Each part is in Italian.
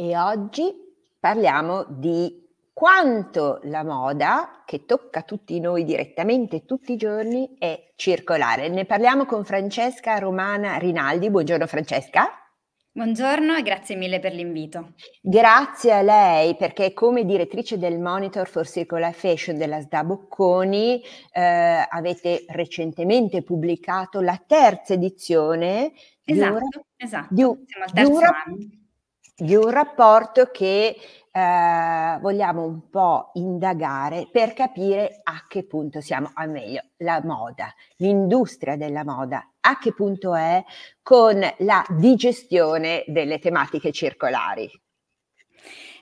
e oggi parliamo di quanto la moda, che tocca tutti noi direttamente tutti i giorni, è circolare. Ne parliamo con Francesca Romana Rinaldi. Buongiorno Francesca. Buongiorno e grazie mille per l'invito. Grazie a lei perché come direttrice del Monitor for Circular Fashion della SDA Bocconi eh, avete recentemente pubblicato la terza edizione esatto, esatto, di, esatto. Siamo al terzo di, anno di un rapporto che eh, vogliamo un po' indagare per capire a che punto siamo, o meglio, la moda, l'industria della moda, a che punto è con la digestione delle tematiche circolari.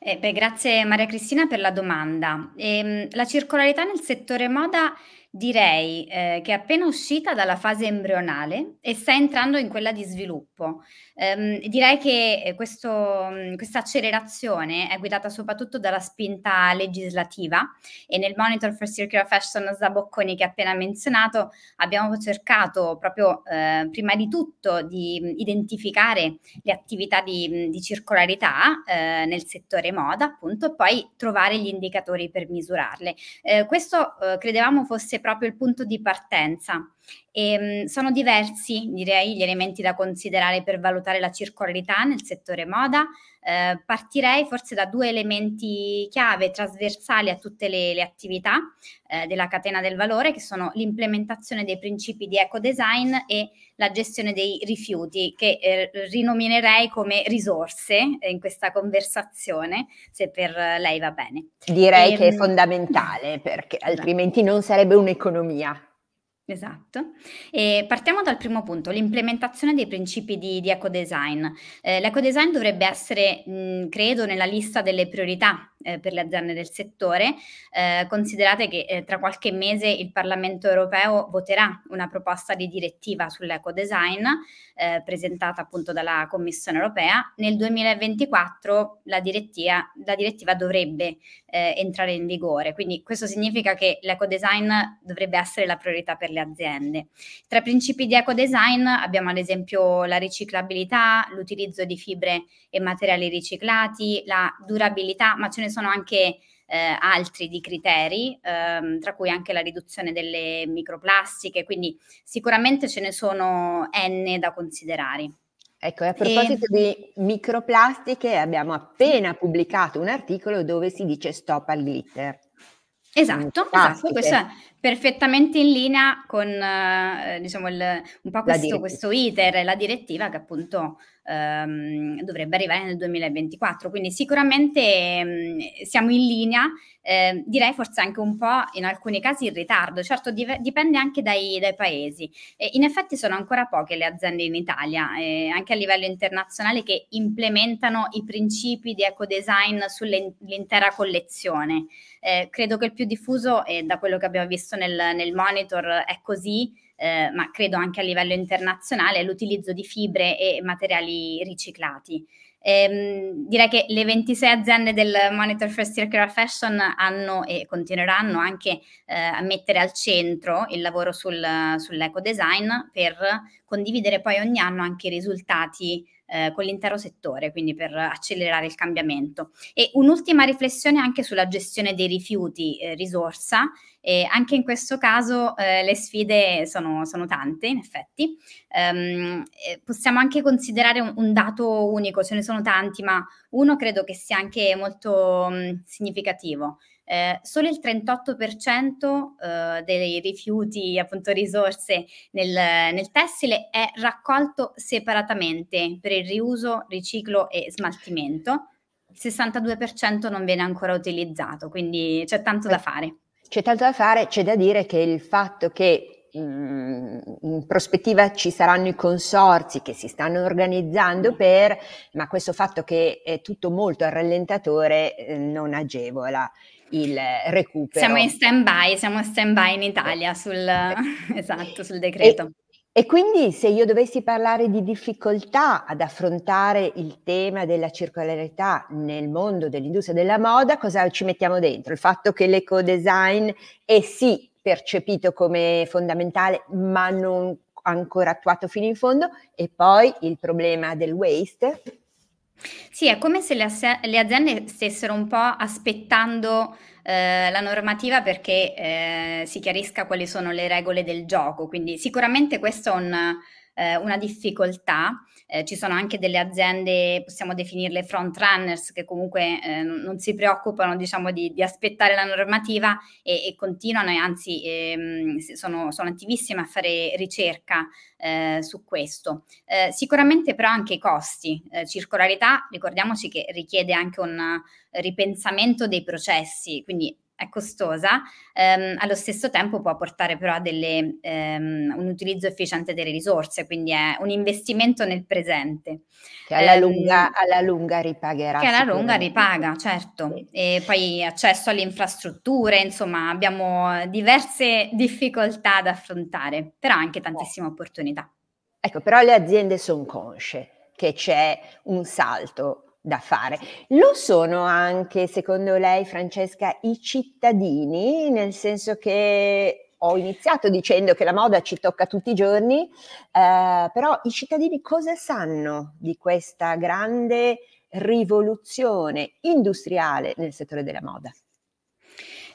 Eh, beh, grazie Maria Cristina per la domanda. Ehm, la circolarità nel settore moda Direi eh, che è appena uscita dalla fase embrionale e sta entrando in quella di sviluppo. Ehm, direi che eh, questo, mm, questa accelerazione è guidata soprattutto dalla spinta legislativa e nel Monitor for Circular Fashion Zabocconi che ha appena menzionato abbiamo cercato proprio eh, prima di tutto di mm, identificare le attività di, mm, di circolarità eh, nel settore moda appunto e poi trovare gli indicatori per misurarle. Eh, questo eh, credevamo fosse fosse proprio il punto di partenza. E, ehm, sono diversi, direi, gli elementi da considerare per valutare la circolarità nel settore moda. Eh, partirei forse da due elementi chiave trasversali a tutte le, le attività eh, della catena del valore, che sono l'implementazione dei principi di ecodesign e la gestione dei rifiuti, che eh, rinominerei come risorse eh, in questa conversazione, se per lei va bene. Direi e, che è ehm, fondamentale perché esatto. altrimenti non sarebbe un'economia. Esatto. E partiamo dal primo punto, l'implementazione dei principi di, di design. Eh, design dovrebbe essere, mh, credo, nella lista delle priorità eh, per le aziende del settore. Eh, considerate che eh, tra qualche mese il Parlamento europeo voterà una proposta di direttiva sull'ecodesign eh, presentata appunto dalla Commissione europea. Nel 2024 la direttiva, la direttiva dovrebbe eh, entrare in vigore. Quindi questo significa che l'ecodesign dovrebbe essere la priorità per le aziende. Tra i principi di ecodesign abbiamo ad esempio la riciclabilità, l'utilizzo di fibre e materiali riciclati, la durabilità, ma ce ne sono anche eh, altri di criteri, ehm, tra cui anche la riduzione delle microplastiche, quindi sicuramente ce ne sono N da considerare. Ecco, a ehm, proposito e... di microplastiche, abbiamo appena pubblicato un articolo dove si dice stop al glitter. Mm, esatto, esatto, questo è perfettamente in linea con eh, diciamo il, un po' questo, questo, iter, la direttiva che appunto ehm, dovrebbe arrivare nel 2024. Quindi sicuramente ehm, siamo in linea, eh, direi forse anche un po' in alcuni casi in ritardo, certo div- dipende anche dai, dai paesi. E in effetti sono ancora poche le aziende in Italia, eh, anche a livello internazionale, che implementano i principi di ecodesign sull'intera collezione. Eh, credo che il più diffuso è da quello che abbiamo visto spesso nel, nel monitor è così, eh, ma credo anche a livello internazionale, l'utilizzo di fibre e materiali riciclati. Ehm, direi che le 26 aziende del Monitor for Circular Fashion hanno e continueranno anche eh, a mettere al centro il lavoro sul, sull'eco design per condividere poi ogni anno anche i risultati eh, con l'intero settore, quindi per accelerare il cambiamento. E un'ultima riflessione anche sulla gestione dei rifiuti eh, risorsa, e anche in questo caso eh, le sfide sono, sono, tante, in effetti. Um, possiamo anche considerare un, un, dato unico, ce ne sono tanti, ma uno credo che sia anche molto mh, mm, significativo. Eh, solo il 38% eh, dei rifiuti, appunto risorse nel, nel, tessile, è raccolto separatamente per i il riuso, riciclo e smaltimento. Il 62% non viene ancora utilizzato, quindi c'è tanto da fare. C'è tanto da fare, c'è da dire che il fatto che mm, in prospettiva ci saranno i consorzi che si stanno organizzando mm. per, ma questo fatto che è tutto molto al rallentatore eh, non agevola il recupero. Siamo in stand by, siamo in stand by in Italia sul, eh. esatto, sul decreto. E, e quindi se io dovessi parlare di difficoltà ad affrontare il tema della circolarità nel mondo dell'industria della moda, cosa ci mettiamo dentro? Il fatto che l'ecodesign è sì percepito come fondamentale, ma non ancora attuato fino in fondo, e poi il problema del waste. Sì, è come se le, aziende stessero un po' aspettando eh, la normativa perché eh, si chiarisca quali sono le regole del gioco. Quindi sicuramente questo è un eh, una difficoltà. Eh, ci sono anche delle aziende, possiamo definirle front runners, che comunque eh, non si preoccupano diciamo, di, di, aspettare la normativa e, e continuano e anzi ehm, sono, sono, attivissime a fare ricerca eh, su questo. Eh, sicuramente però anche i costi, eh, circolarità, ricordiamoci che richiede anche un ripensamento dei processi, quindi è costosa, ehm, allo stesso tempo può portare però a delle, ehm, un utilizzo efficiente delle risorse, quindi è un investimento nel presente. Che alla eh, lunga, alla lunga ripagherà. Che alla lunga ripaga, certo. E poi accesso alle infrastrutture, insomma abbiamo diverse difficoltà da affrontare, però anche tantissime opportunità. Ecco, però le aziende sono consce che c'è un salto da fare. Lo sono anche, secondo lei, Francesca, i cittadini, nel senso che ho iniziato dicendo che la moda ci tocca tutti i giorni, eh, però i cittadini cosa sanno di questa grande rivoluzione industriale nel settore della moda?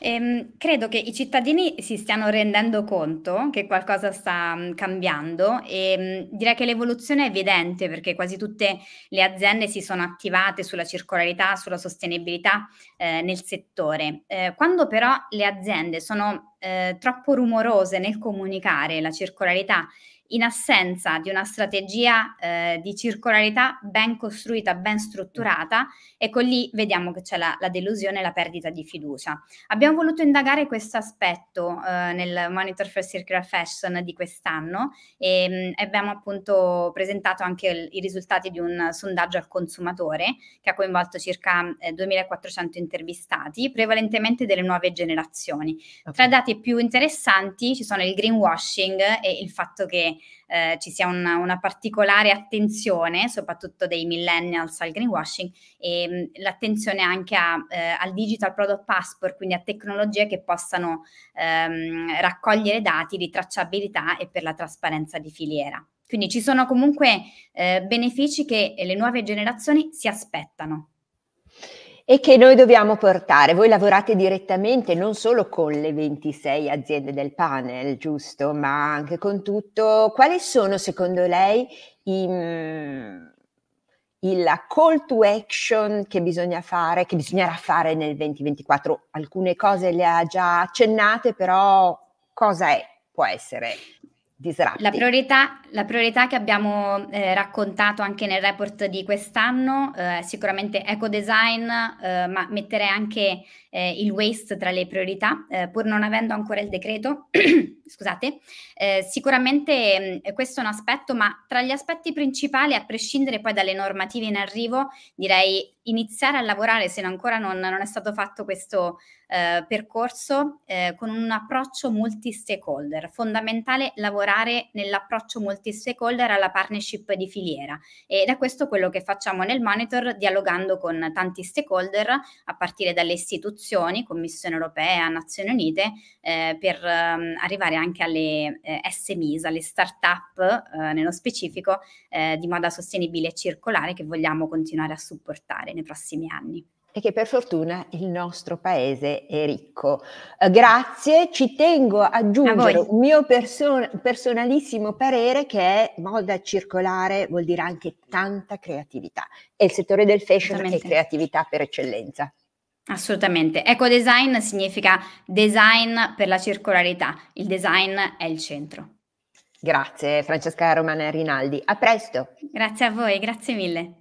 Ehm, credo che i cittadini si stiano rendendo conto che qualcosa sta cambiando e direi che l'evoluzione è evidente perché quasi tutte le aziende si sono attivate sulla circolarità, sulla sostenibilità eh, nel settore. Eh, quando però le aziende sono eh, troppo rumorose nel comunicare la circolarità in assenza di una strategia eh, di circolarità ben costruita, ben strutturata, ecco lì vediamo che c'è la, la delusione e la perdita di fiducia. Abbiamo voluto indagare questo aspetto eh, nel Monitor for Circular Fashion di quest'anno e mh, mm, abbiamo appunto presentato anche il, i risultati di un sondaggio al consumatore che ha coinvolto circa eh, 2400 intervistati, prevalentemente delle nuove generazioni. Okay. Tra dati parti più interessanti ci sono il greenwashing e il fatto che eh, ci sia una, una, particolare attenzione, soprattutto dei millennials al greenwashing, e mm, l'attenzione anche a, eh, al digital product passport, quindi a tecnologie che possano ehm, raccogliere dati di tracciabilità e per la trasparenza di filiera. Quindi ci sono comunque eh, benefici che le nuove generazioni si aspettano e che noi dobbiamo portare. Voi lavorate direttamente non solo con le 26 aziende del panel, giusto, ma anche con tutto. Quali sono secondo lei i, mm, la call to action che bisogna fare, che bisognerà fare nel 2024? Alcune cose le ha già accennate, però cosa è? Può essere la priorità, la priorità, che abbiamo eh, raccontato anche nel report di quest'anno eh, è eh, sicuramente ecodesign, eh, ma mettere anche eh, il waste tra le priorità, eh, pur non avendo ancora il decreto. scusate, sicuramente mh, mm, questo è un aspetto, ma tra gli aspetti principali, a prescindere poi dalle normative in arrivo, direi iniziare a lavorare se ancora non, non è stato fatto questo eh, percorso eh, con un approccio multi-stakeholder. Fondamentale lavorare nell'approccio multi-stakeholder alla partnership di filiera ed è questo quello che facciamo nel monitor dialogando con tanti stakeholder a partire dalle istituzioni, Commissione Europea, Nazioni Unite, eh, per ehm, arrivare anche alle eh, SMEs, alle start-up eh, nello specifico di moda sostenibile e circolare che vogliamo continuare a supportare nei prossimi anni e che per fortuna il nostro paese è ricco. Eh, grazie, ci tengo a aggiungere a un mio person- personalissimo parere che è moda circolare vuol dire anche tanta creatività e il settore del fashion è creatività per eccellenza. Assolutamente. Eco design significa design per la circolarità, il design è il centro. Grazie Francesca Romana Rinaldi, a presto. Grazie a voi, grazie mille.